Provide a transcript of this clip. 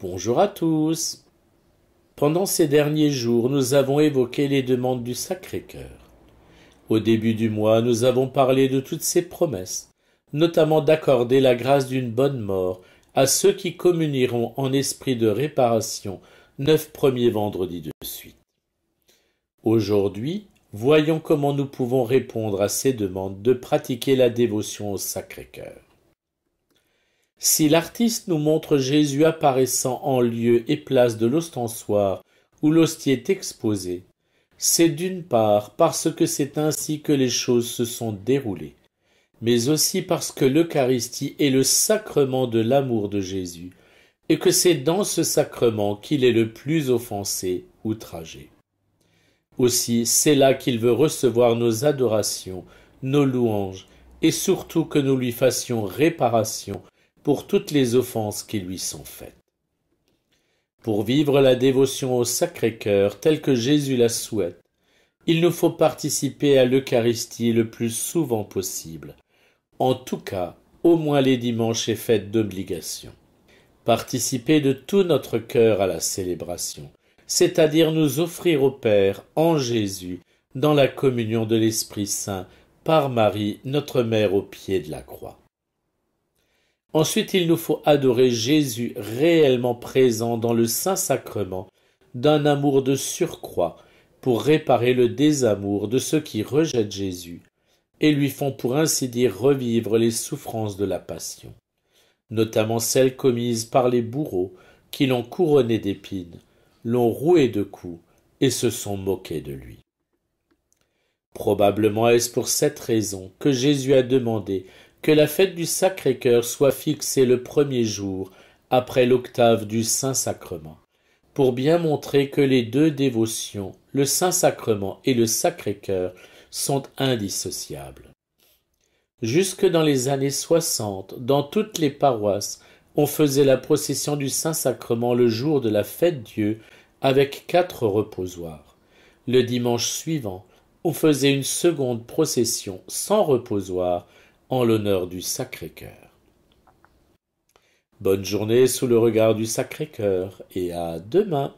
Bonjour à tous. Pendant ces derniers jours, nous avons évoqué les demandes du Sacré-Cœur. Au début du mois, nous avons parlé de toutes ces promesses, notamment d'accorder la grâce d'une bonne mort à ceux qui communieront en esprit de réparation neuf premiers vendredis de suite. Aujourd'hui, voyons comment nous pouvons répondre à ces demandes de pratiquer la dévotion au Sacré-Cœur. Si l'artiste nous montre Jésus apparaissant en lieu et place de l'ostensoir où l'hostie est exposée, c'est d'une part parce que c'est ainsi que les choses se sont déroulées, mais aussi parce que l'Eucharistie est le sacrement de l'amour de Jésus, et que c'est dans ce sacrement qu'il est le plus offensé, outragé. Aussi, c'est là qu'il veut recevoir nos adorations, nos louanges, et surtout que nous lui fassions réparation pour toutes les offenses qui lui sont faites. Pour vivre la dévotion au Sacré-Cœur telle que Jésus la souhaite, il nous faut participer à l'Eucharistie le plus souvent possible, en tout cas au moins les dimanches et fêtes d'obligation. Participer de tout notre cœur à la célébration, c'est-à-dire nous offrir au Père en Jésus dans la communion de l'Esprit Saint par Marie, notre Mère au pied de la croix. Ensuite, il nous faut adorer Jésus réellement présent dans le Saint-Sacrement, d'un amour de surcroît, pour réparer le désamour de ceux qui rejettent Jésus et lui font pour ainsi dire revivre les souffrances de la passion, notamment celles commises par les bourreaux qui l'ont couronné d'épines, l'ont roué de coups et se sont moqués de lui. Probablement est-ce pour cette raison que Jésus a demandé que la fête du Sacré-Cœur soit fixée le premier jour, après l'octave du Saint-Sacrement, pour bien montrer que les deux dévotions, le Saint-Sacrement et le Sacré-Cœur, sont indissociables. Jusque dans les années soixante, dans toutes les paroisses, on faisait la procession du Saint-Sacrement le jour de la fête Dieu avec quatre reposoirs. Le dimanche suivant, on faisait une seconde procession sans reposoir en l'honneur du Sacré-Cœur. Bonne journée sous le regard du Sacré-Cœur et à demain.